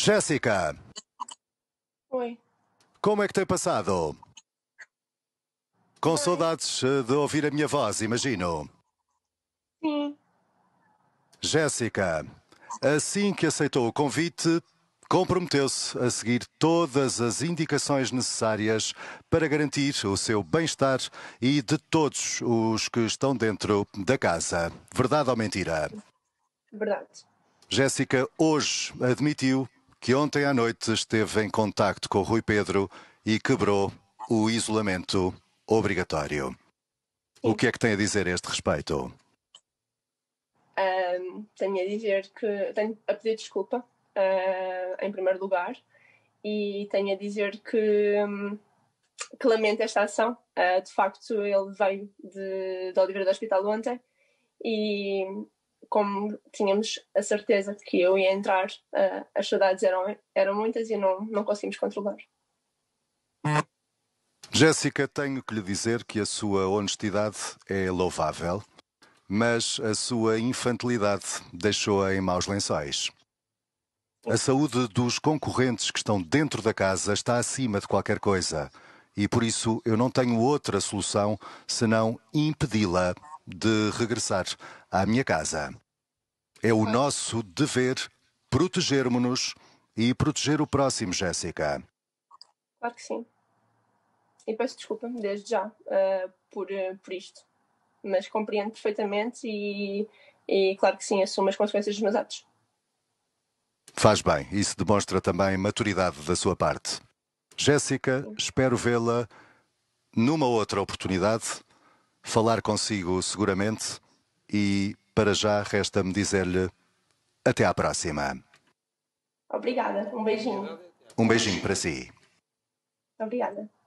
Jéssica. Oi. Como é que tem passado? Com Oi. saudades eh, de ouvir a minha voz, imagino. Sim. Jéssica, assim que aceitou o convite, comprometeu-se a seguir todas as indicações necessárias para garantir o seu bem-estar e de todos os que estão dentro da casa. Verdade ou mentira? Verdade. Jéssica hoje admitiu que ontem à noite esteve em contacto com Rui Pedro e quebrou o isolamento obrigatório. Sim. O que é que tem a dizer a este respeito? Um, tenho a dizer que tenho a pedir desculpa uh, em primeiro lugar e tenho a dizer que, que lamento esta ação. Uh, de facto, ele veio de, de Oliveira do Hospital ontem e como tínhamos a certeza de que eu ia entrar, uh, as saudades eram, eram muitas e não, não conseguimos controlar. Jéssica, tenho que lhe dizer que a sua honestidade é louvável, mas a sua infantilidade deixou-a em maus lençóis. A saúde dos concorrentes que estão dentro da casa está acima de qualquer coisa e por isso eu não tenho outra solução senão impedi-la de regressar à minha casa. É o nosso dever protegermos-nos e proteger o próximo, Jéssica. Claro que sim. E peço desculpa desde já uh, por, uh, por isto. Mas compreendo perfeitamente e, e, claro que sim, assumo as consequências dos meus atos. Faz bem. Isso demonstra também maturidade da sua parte. Jéssica, espero vê-la numa outra oportunidade falar consigo seguramente e para já resta-me dizer-lhe até à próxima. Obrigada, um beijinho. Um beijinho para si. Obrigada.